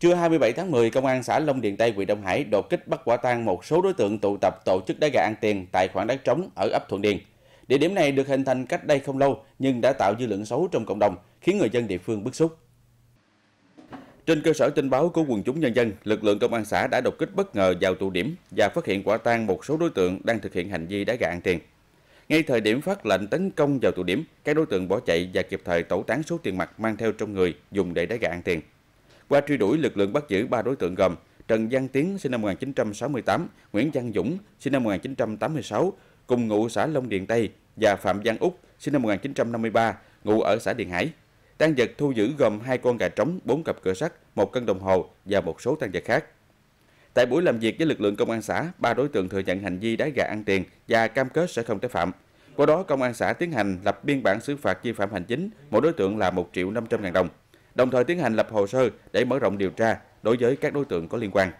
Trưa 27 tháng 10, Công an xã Long Điền Tây, huyện Đông Hải đột kích bắt quả tang một số đối tượng tụ tập tổ chức đá gà ăn tiền tại khoảng đất trống ở ấp Thuận Điền. Địa điểm này được hình thành cách đây không lâu nhưng đã tạo dư luận xấu trong cộng đồng, khiến người dân địa phương bức xúc. Trên cơ sở tin báo của quần chúng nhân dân, lực lượng công an xã đã đột kích bất ngờ vào tụ điểm và phát hiện quả tang một số đối tượng đang thực hiện hành vi đá gà ăn tiền. Ngay thời điểm phát lệnh tấn công vào tụ điểm, các đối tượng bỏ chạy và kịp thời tẩu tán số tiền mặt mang theo trong người dùng để đá gà ăn tiền. Qua truy đuổi, lực lượng bắt giữ ba đối tượng gồm Trần Giang Tiến sinh năm 1968, Nguyễn Văn Dũng sinh năm 1986, cùng ngụ xã Long Điền Tây và Phạm Văn Úc sinh năm 1953, ngụ ở xã Điền Hải. Tăng vật thu giữ gồm hai con gà trống, bốn cặp cửa sắt, một cân đồng hồ và một số tăng vật khác. Tại buổi làm việc với lực lượng công an xã, ba đối tượng thừa nhận hành vi đá gà ăn tiền và cam kết sẽ không tái phạm. Qua đó, công an xã tiến hành lập biên bản xử phạt vi phạm hành chính, mỗi đối tượng là 1 triệu 500 ngàn đồng đồng thời tiến hành lập hồ sơ để mở rộng điều tra đối với các đối tượng có liên quan.